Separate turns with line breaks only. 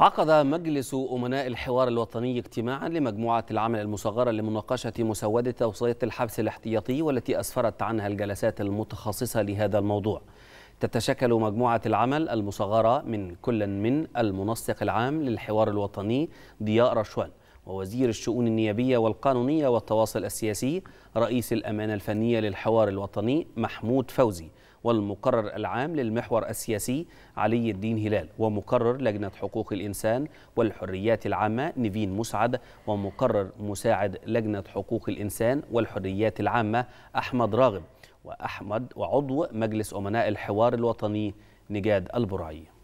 عقد مجلس أمناء الحوار الوطني اجتماعا لمجموعة العمل المصغرة لمناقشة مسودة توصية الحبس الاحتياطي والتي أسفرت عنها الجلسات المتخصصة لهذا الموضوع تتشكل مجموعة العمل المصغرة من كل من المنسق العام للحوار الوطني ضياء رشوان ووزير الشؤون النيابية والقانونية والتواصل السياسي رئيس الأمانة الفنية للحوار الوطني محمود فوزي والمقرر العام للمحور السياسي علي الدين هلال ومقرر لجنة حقوق الإنسان والحريات العامة نيفين مسعد ومقرر مساعد لجنة حقوق الإنسان والحريات العامة أحمد راغب وأحمد وعضو مجلس أمناء الحوار الوطني نجاد البرعي